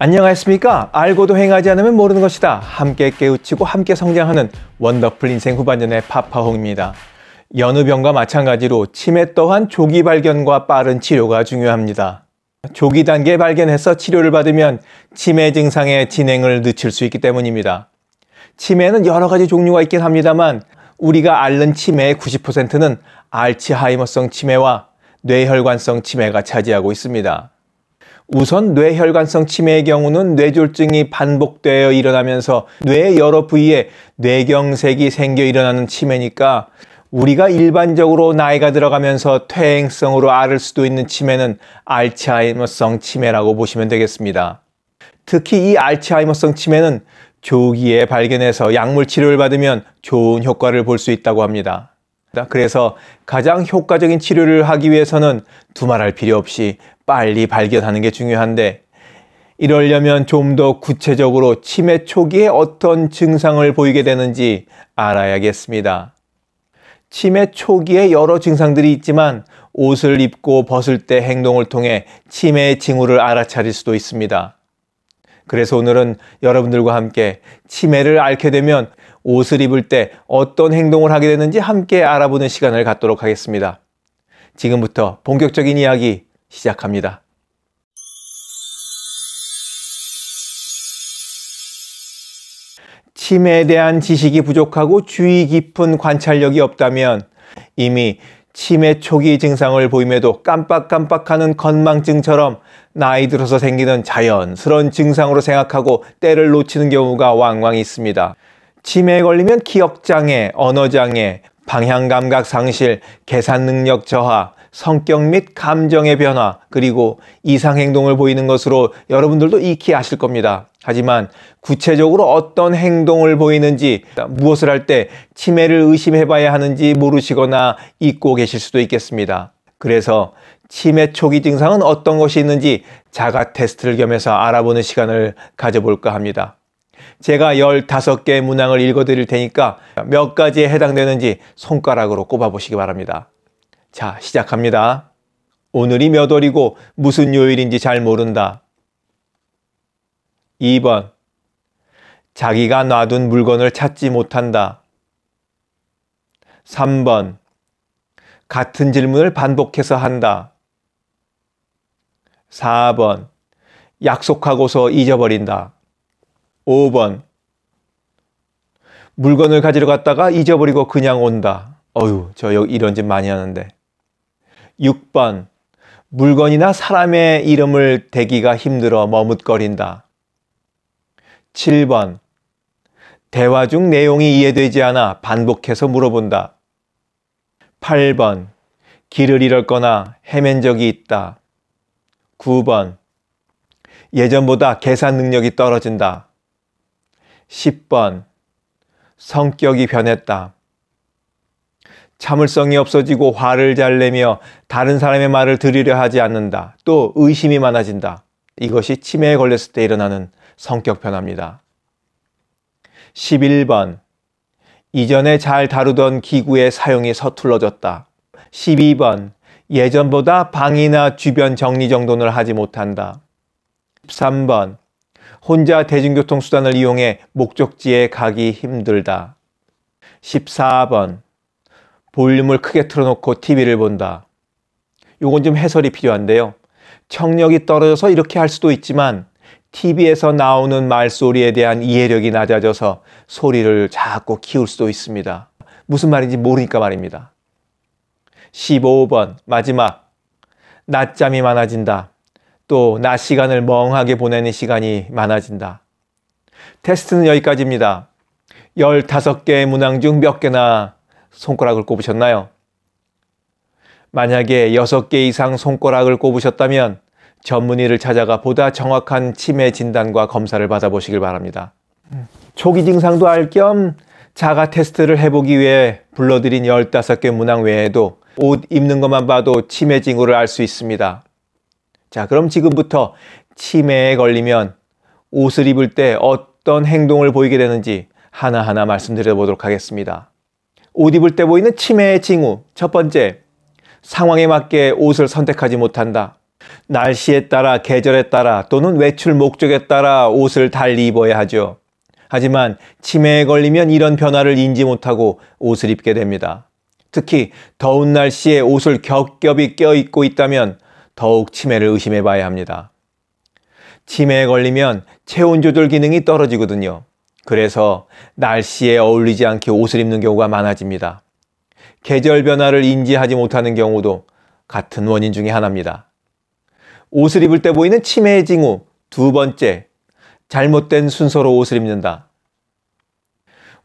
안녕하십니까? 알고도 행하지 않으면 모르는 것이다. 함께 깨우치고 함께 성장하는 원더풀 인생 후반전의 파파홍입니다. 연느 병과 마찬가지로 치매 또한 조기 발견과 빠른 치료가 중요합니다. 조기 단계 발견해서 치료를 받으면 치매 증상의 진행을 늦출 수 있기 때문입니다. 치매는 여러 가지 종류가 있긴 합니다만 우리가 앓는 치매의 90%는 알츠하이머성 치매와 뇌혈관성 치매가 차지하고 있습니다. 우선 뇌혈관성 치매의 경우는 뇌졸증이 반복되어 일어나면서 뇌 여러 부위에 뇌경색이 생겨 일어나는 치매니까 우리가 일반적으로 나이가 들어가면서 퇴행성으로 앓을 수도 있는 치매는 알츠하이머성 치매라고 보시면 되겠습니다. 특히 이 알츠하이머성 치매는 조기에 발견해서 약물 치료를 받으면 좋은 효과를 볼 수 있다고 합니다. 그래서 가장 효과적인 치료를 하기 위해서는 두말할 필요 없이 빨리 발견하는 게 중요한데 이러려면 좀 더 구체적으로 치매 초기에 어떤 증상을 보이게 되는지 알아야겠습니다. 치매 초기에 여러 증상들이 있지만 옷을 입고 벗을 때 행동을 통해 치매의 징후를 알아차릴 수도 있습니다. 그래서 오늘은 여러분들과 함께 치매를 앓게 되면 옷을 입을 때 어떤 행동을 하게 되는지 함께 알아보는 시간을 갖도록 하겠습니다. 지금부터 본격적인 이야기 시작합니다. 침에 대한 지식이 부족하고 주의 깊은 관찰력이 없다면 이미 치매 초기 증상을 보임에도 깜빡깜빡하는 건망증처럼 나이 들어서 생기는 자연스러운 증상으로 생각하고 때를 놓치는 경우가 왕왕 있습니다. 치매에 걸리면 기억장애, 언어장애, 방향감각 상실, 계산 능력 저하, 성격 및 감정의 변화, 그리고 이상행동을 보이는 것으로 여러분들도 익히 아실 겁니다. 하지만 구체적으로 어떤 행동을 보이는지, 무엇을 할 때 치매를 의심해 봐야 하는지 모르시거나 잊고 계실 수도 있겠습니다. 그래서 치매 초기 증상은 어떤 것이 있는지 자가 테스트를 겸해서 알아보는 시간을 가져볼까 합니다. 제가 15개의 문항을 읽어드릴 테니까 몇 가지에 해당되는지 손가락으로 꼽아보시기 바랍니다. 자, 시작합니다. 오늘이 몇 월이고 무슨 요일인지 잘 모른다. 2번. 자기가 놔둔 물건을 찾지 못한다. 3번. 같은 질문을 반복해서 한다. 4번. 약속하고서 잊어버린다. 5번. 물건을 가지러 갔다가 잊어버리고 그냥 온다. 어휴, 저 이런 짓 많이 하는데. 6번 물건이나 사람의 이름을 대기가 힘들어 머뭇거린다. 7번 대화 중 내용이 이해되지 않아 반복해서 물어본다. 8번 길을 잃었거나 헤맨 적이 있다. 9번 예전보다 계산 능력이 떨어진다. 10번 성격이 변했다. 참을성이 없어지고 화를 잘 내며 다른 사람의 말을 들으려 하지 않는다. 또 의심이 많아진다. 이것이 치매에 걸렸을 때 일어나는 성격 변화입니다. 11번. 이전에 잘 다루던 기구의 사용이 서툴러졌다. 12번. 예전보다 방이나 주변 정리정돈을 하지 못한다. 13번. 혼자 대중교통수단을 이용해 목적지에 가기 힘들다. 14번. 볼륨을 크게 틀어놓고 TV를 본다. 요건 좀 해설이 필요한데요. 청력이 떨어져서 이렇게 할 수도 있지만 TV에서 나오는 말소리에 대한 이해력이 낮아져서 소리를 자꾸 키울 수도 있습니다. 무슨 말인지 모르니까 말입니다. 15번 마지막 낮잠이 많아진다. 또 낮 시간을 멍하게 보내는 시간이 많아진다. 테스트는 여기까지입니다. 15개의 문항 중 몇 개나 손가락을 꼽으셨나요? 만약에 6개 이상 손가락을 꼽으셨다면 전문의를 찾아가 보다 정확한 치매 진단과 검사를 받아보시길 바랍니다. 초기 증상도 알 겸 자가 테스트를 해보기 위해 불러드린 15개 문항 외에도 옷 입는 것만 봐도 치매 징후를 알 수 있습니다. 자, 그럼 지금부터 치매에 걸리면 옷을 입을 때 어떤 행동을 보이게 되는지 하나하나 말씀드려 보도록 하겠습니다. 옷 입을 때 보이는 치매의 징후. 첫 번째, 상황에 맞게 옷을 선택하지 못한다. 날씨에 따라, 계절에 따라, 또는 외출 목적에 따라 옷을 달리 입어야 하죠. 하지만 치매에 걸리면 이런 변화를 인지 못하고 옷을 입게 됩니다. 특히 더운 날씨에 옷을 겹겹이 껴입고 있다면 더욱 치매를 의심해 봐야 합니다. 치매에 걸리면 체온 조절 기능이 떨어지거든요. 그래서 날씨에 어울리지 않게 옷을 입는 경우가 많아집니다. 계절 변화를 인지하지 못하는 경우도 같은 원인 중의 하나입니다. 옷을 입을 때 보이는 치매의 징후 두 번째, 잘못된 순서로 옷을 입는다.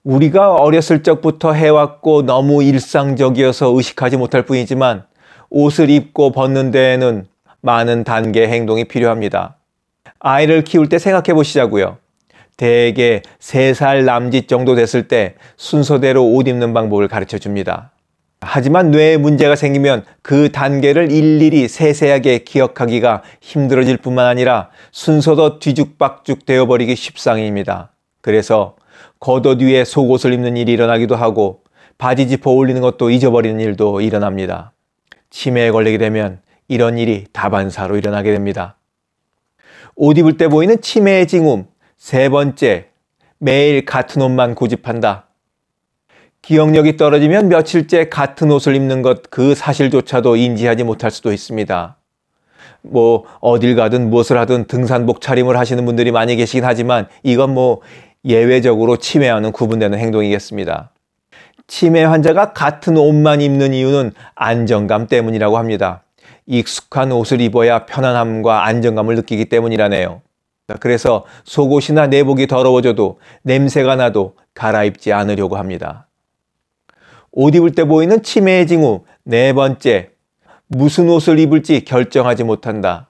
우리가 어렸을 적부터 해왔고 너무 일상적이어서 의식하지 못할 뿐이지만 옷을 입고 벗는 데에는 많은 단계 행동이 필요합니다. 아이를 키울 때 생각해 보시자고요. 대개 3살 남짓 정도 됐을 때 순서대로 옷 입는 방법을 가르쳐 줍니다. 하지만 뇌에 문제가 생기면 그 단계를 일일이 세세하게 기억하기가 힘들어질 뿐만 아니라 순서도 뒤죽박죽 되어버리기 십상입니다. 그래서 겉옷 위에 속옷을 입는 일이 일어나기도 하고 바지 지퍼 올리는 것도 잊어버리는 일도 일어납니다. 치매에 걸리게 되면 이런 일이 다반사로 일어나게 됩니다. 옷 입을 때 보이는 치매의 징후 세 번째, 매일 같은 옷만 고집한다. 기억력이 떨어지면 며칠째 같은 옷을 입는 것 그 사실조차도 인지하지 못할 수도 있습니다. 뭐 어딜 가든 무엇을 하든 등산복 차림을 하시는 분들이 많이 계시긴 하지만 이건 뭐 예외적으로 치매와는 구분되는 행동이겠습니다. 치매 환자가 같은 옷만 입는 이유는 안정감 때문이라고 합니다. 익숙한 옷을 입어야 편안함과 안정감을 느끼기 때문이라네요. 그래서 속옷이나 내복이 더러워져도 냄새가 나도 갈아입지 않으려고 합니다. 옷 입을 때 보이는 치매의 징후 네 번째 무슨 옷을 입을지 결정하지 못한다.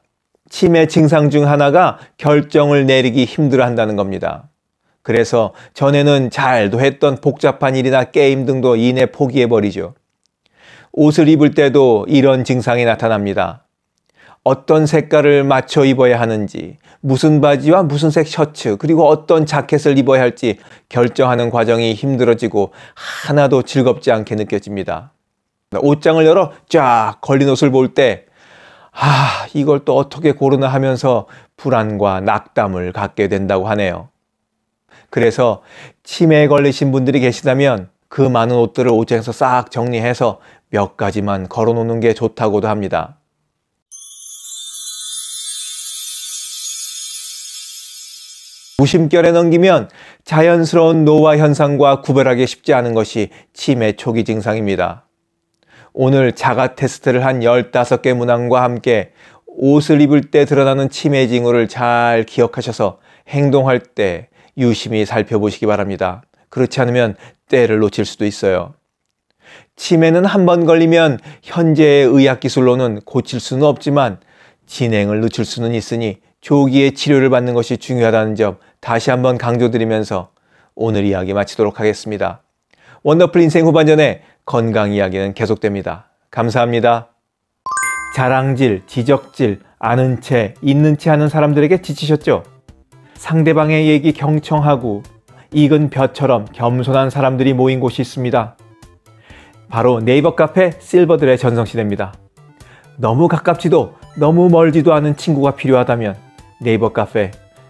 치매 증상 중 하나가 결정을 내리기 힘들어 한다는 겁니다. 그래서 전에는 잘도 했던 복잡한 일이나 게임 등도 이내 포기해버리죠. 옷을 입을 때도 이런 증상이 나타납니다. 어떤 색깔을 맞춰 입어야 하는지, 무슨 바지와 무슨 색 셔츠, 그리고 어떤 자켓을 입어야 할지 결정하는 과정이 힘들어지고 하나도 즐겁지 않게 느껴집니다. 옷장을 열어 쫙 걸린 옷을 볼 때, 아, 이걸 또 어떻게 고르나 하면서 불안과 낙담을 갖게 된다고 하네요. 그래서 치매에 걸리신 분들이 계시다면 그 많은 옷들을 옷장에서 싹 정리해서 몇 가지만 걸어놓는 게 좋다고도 합니다. 무심결에 넘기면 자연스러운 노화 현상과 구별하기 쉽지 않은 것이 치매 초기 증상입니다. 오늘 자가 테스트를 한 15개 문항과 함께 옷을 입을 때 드러나는 치매 징후를 잘 기억하셔서 행동할 때 유심히 살펴보시기 바랍니다. 그렇지 않으면 때를 놓칠 수도 있어요. 치매는 한번 걸리면 현재의 의학 기술로는 고칠 수는 없지만 진행을 늦출 수는 있으니 조기에 치료를 받는 것이 중요하다는 점 다시 한번 강조드리면서 오늘 이야기 마치도록 하겠습니다. 원더풀 인생 후반전에 건강 이야기는 계속됩니다. 감사합니다. 자랑질, 지적질, 아는 채, 있는 채 하는 사람들에게 지치셨죠? 상대방의 얘기 경청하고 익은 벼처럼 겸손한 사람들이 모인 곳이 있습니다. 바로 네이버 카페 실버들의 전성시대입니다. 너무 가깝지도 너무 멀지도 않은 친구가 필요하다면 네이버 카페